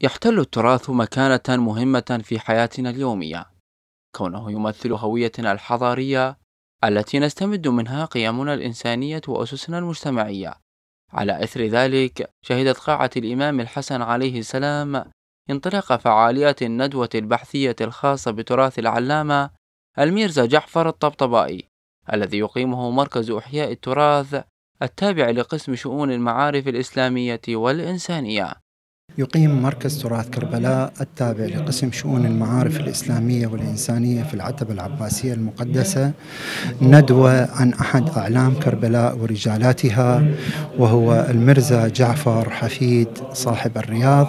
يحتل التراث مكانة مهمة في حياتنا اليومية، كونه يمثل هويتنا الحضارية التي نستمد منها قيمنا الإنسانية وأسسنا المجتمعية. على إثر ذلك، شهدت قاعة الإمام الحسن عليه السلام انطلاق فعاليات الندوة البحثية الخاصة بتراث العلامة الميرزا جعفر الطبطبائي، الذي يقيمه مركز إحياء التراث التابع لقسم شؤون المعارف الإسلامية والإنسانية. يقيم مركز تراث كربلاء التابع لقسم شؤون المعارف الإسلامية والإنسانية في العتبة العباسية المقدسة ندوة عن أحد أعلام كربلاء ورجالاتها وهو المرزا جعفر حفيد صاحب الرياض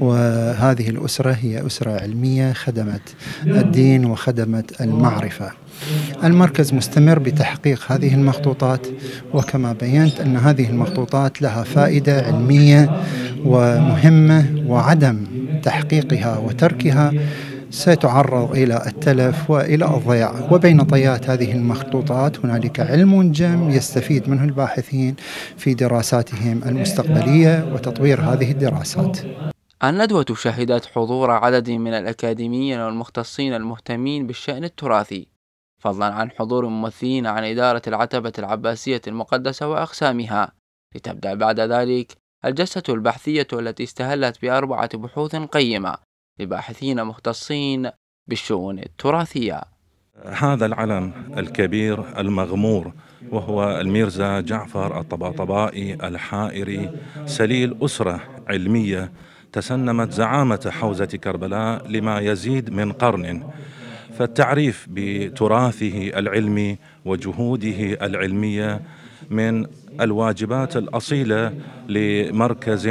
وهذه الأسرة هي أسرة علمية خدمت الدين وخدمت المعرفة المركز مستمر بتحقيق هذه المخطوطات وكما بينت أن هذه المخطوطات لها فائدة علمية ومهمة وعدم تحقيقها وتركها ستعرض إلى التلف وإلى الضياع وبين طيات هذه المخطوطات هنالك علم جم يستفيد منه الباحثين في دراساتهم المستقبلية وتطوير هذه الدراسات الندوة شهدت حضور عدد من الأكاديميين والمختصين المهتمين بالشأن التراثي فضلا عن حضور ممثلين عن إدارة العتبة العباسية المقدسة وأقسامها لتبدأ بعد ذلك الجلسة البحثية التي استهلت بأربعة بحوث قيمة لباحثين مختصين بالشؤون التراثية هذا العلم الكبير المغمور وهو الميرزا جعفر الطباطبائي الحائري سليل أسرة علمية تسنمت زعامة حوزة كربلاء لما يزيد من قرن فالتعريف بتراثه العلمي وجهوده العلميه من الواجبات الأصيلة لمركز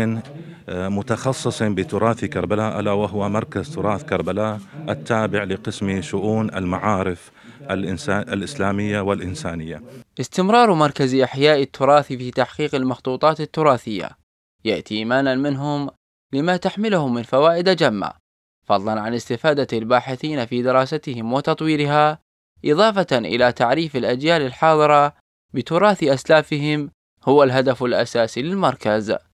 آه، متخصص بتراث كربلاء ألا وهو مركز تراث كربلاء التابع لقسم شؤون المعارف الإنسان الإسلامية والإنسانية استمرار مركز إحياء التراث في تحقيق المخطوطات التراثية يأتي إيمانا منهم لما تحمله من فوائد جمة فضلا عن استفادة الباحثين في دراستهم وتطويرها إضافة إلى تعريف الأجيال الحاضرة بتراث أسلافهم هو الهدف الأساسي للمركز